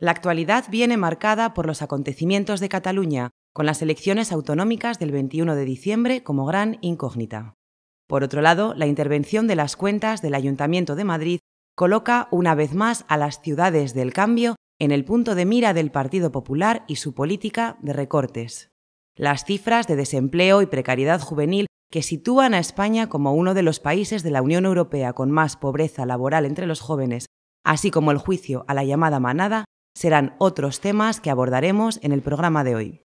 La actualidad viene marcada por los acontecimientos de Cataluña, con las elecciones autonómicas del 21 de diciembre como gran incógnita. Por otro lado, la intervención de las cuentas del Ayuntamiento de Madrid coloca una vez más a las ciudades del cambio en el punto de mira del Partido Popular y su política de recortes. Las cifras de desempleo y precariedad juvenil que sitúan a España como uno de los países de la Unión Europea con más pobreza laboral entre los jóvenes, así como el juicio a la llamada manada, serán otros temas que abordaremos en el programa de hoy.